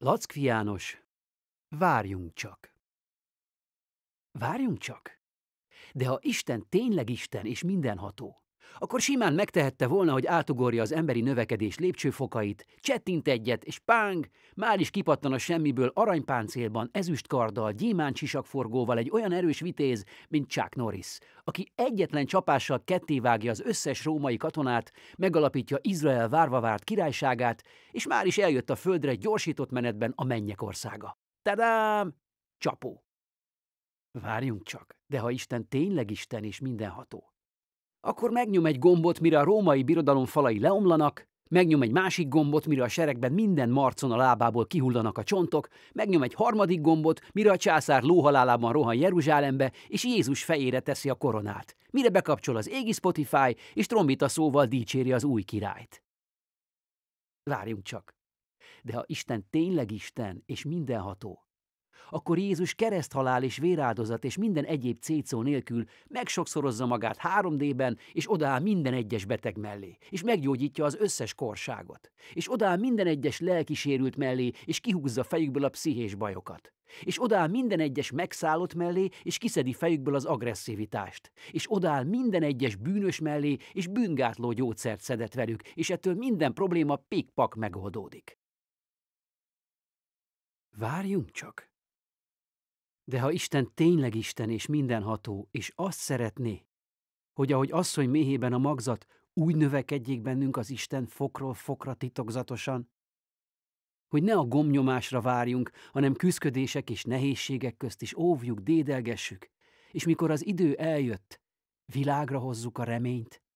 Lackfi János, várjunk csak. Várjunk csak? De ha Isten tényleg Isten és mindenható, akkor simán megtehette volna, hogy átugorja az emberi növekedés lépcsőfokait, csettint egyet, és pánk, már is kipattan a semmiből aranypáncélban, ezüstkarddal, gyémáncsisakforgóval egy olyan erős vitéz, mint Chuck Norris, aki egyetlen csapással kettévágja az összes római katonát, megalapítja Izrael várva várt királyságát, és már is eljött a földre gyorsított menetben a mennyek országa. Tadám! Csapó! Várjunk csak, de ha Isten tényleg Isten és mindenható, akkor megnyom egy gombot, mire a római birodalom falai leomlanak, megnyom egy másik gombot, mire a seregben minden marcon a lábából kihullanak a csontok, megnyom egy harmadik gombot, mire a császár lóhalálában rohan Jeruzsálembe, és Jézus fejére teszi a koronát, mire bekapcsol az égi Spotify, és trombita szóval dicséri az új királyt. Várjunk csak! De ha Isten tényleg Isten és mindenható, akkor Jézus kereszthalál és véráldozat és minden egyéb cécó nélkül megsokszorozza magát 3D-ben, és odáll minden egyes beteg mellé, és meggyógyítja az összes korságot, és odáll minden egyes lelkisérült mellé, és kihúzza fejükből a pszichés bajokat. És odáll minden egyes megszállott mellé, és kiszedi fejükből az agresszivitást. És odáll minden egyes bűnös mellé, és bűngátló gyógyszert szedett velük, és ettől minden probléma pikpak megoldódik. Várjunk csak! De ha Isten tényleg Isten és mindenható, és azt szeretné, hogy ahogy asszony méhében a magzat, úgy növekedjék bennünk az Isten fokról fokra titokzatosan, hogy ne a gomnyomásra várjunk, hanem küszködések és nehézségek közt is óvjuk, dédelgessük, és mikor az idő eljött, világra hozzuk a reményt,